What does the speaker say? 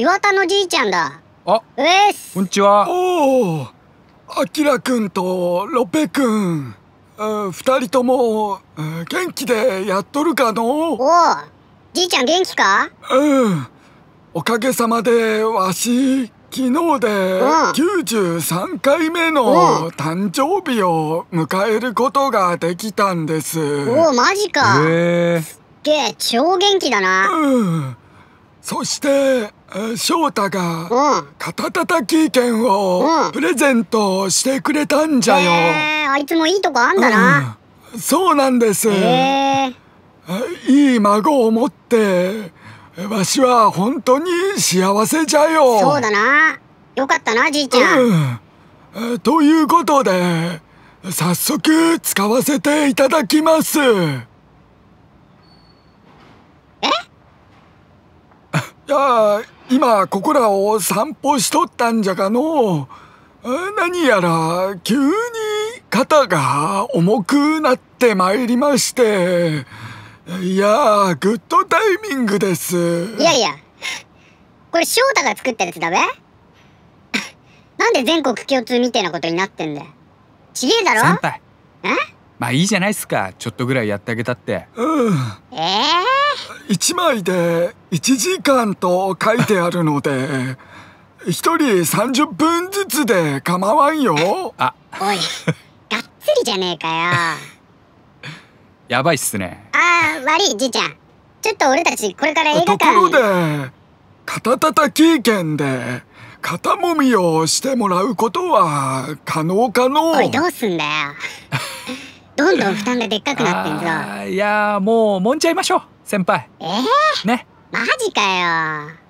岩田のじいちゃんだあ、ええすこんにちはおお、あきらくんとロペくん二人とも元気でやっとるかのおお、じいちゃん元気かうんおかげさまでわし昨日で九十三回目の誕生日を迎えることができたんですおおマジかへえすっげえ超元気だなうんそして翔太が肩たたき券をプレゼントしてくれたんじゃよ、えー、あいつもいいとこあんだな、うん、そうなんです、えー、いい孫を持ってわしは本当に幸せじゃよそうだなよかったなじいちゃん、うん、ということで早速使わせていただきますえ いや今ここらを散歩しとったんじゃがの何やら急に肩が重くなってまいりましていやグッドタイミングですいやいやこれ翔太が作ったやつだべ なんで全国共通みたいなことになってんだよちげえだろ先輩えまあいいじゃないっすかちょっとぐらいやってあげたってうんええー1枚で1時間と書いてあるので、1人30分ずつで構わんよ。あ、おい、がっつりじゃねえかよ。やばいっすね。ああ、悪い、じいちゃん。ちょっと俺たちこれから映画館ところで、肩たたき券で、肩もみをしてもらうことは可能かのおい、どうすんだよ。どんどん負担がでっかくなってんぞ。いやもう、もんちゃいましょう。先輩えー、ねマジかよ